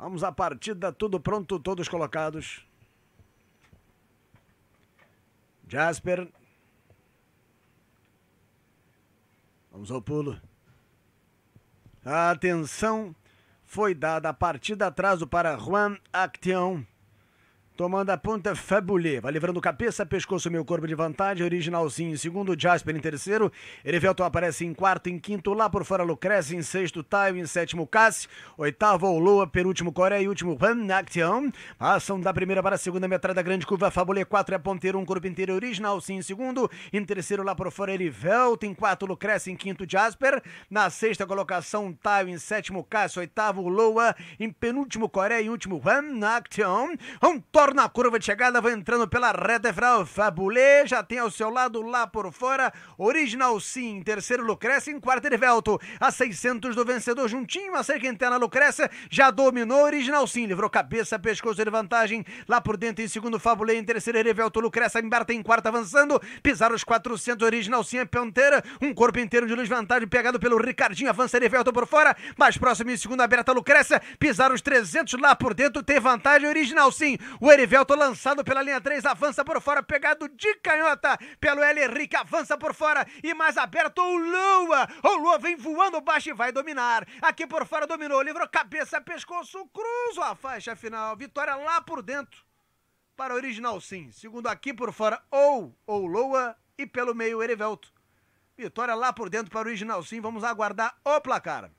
Vamos à partida, tudo pronto, todos colocados. Jasper. Vamos ao pulo. A atenção foi dada a partida atraso para Juan Action. Tomando a ponta, Fabulé. Vai livrando cabeça, pescoço, meio corpo de vantagem. Originalzinho em segundo, Jasper em terceiro. Erivelton aparece em quarto, em quinto. Lá por fora, Lucrece. Em sexto, Taio. Em sétimo, Cassi. Oitavo, lua Penúltimo, Coreia. E último, action Passam da primeira para a segunda metade da grande curva. Fabulé quatro é ponteiro, um corpo inteiro. Originalzinho em segundo. Em terceiro, lá por fora, Erivelton. Em quarto, Lucrece. Em quinto, Jasper. Na sexta colocação, Taio. Em sétimo, Cassi. Oitavo, lua Em penúltimo, Coreia. E último, action Um na curva de chegada, vai entrando pela reta é final. Fabulê já tem ao seu lado lá por fora. Original Sim, terceiro Lucrece, em quarto Erivelto. A 600 do vencedor, juntinho a cerca interna Lucrece, já dominou Original Sim, livrou cabeça, pescoço de vantagem. Lá por dentro em segundo Fabulê, em terceiro Erivelto, Lucrece, Embarta em quarto avançando. Pisaram os 400, Original Sim é ponteira Um corpo inteiro de luz vantagem, pegado pelo Ricardinho, avança Erivelto por fora. Mais próximo em segundo, aberta Lucrece, pisaram os 300 lá por dentro, tem vantagem Original Sim. O Erivelto lançado pela linha 3, avança por fora, pegado de canhota pelo L. Henrique, avança por fora e mais aberto o Lua. O Lua vem voando baixo e vai dominar. Aqui por fora dominou, livrou cabeça, pescoço, cruzo a faixa final. Vitória lá por dentro para o original sim. Segundo aqui por fora, ou ou Loa e pelo meio Erivelto. Vitória lá por dentro para o original sim. Vamos aguardar o placar.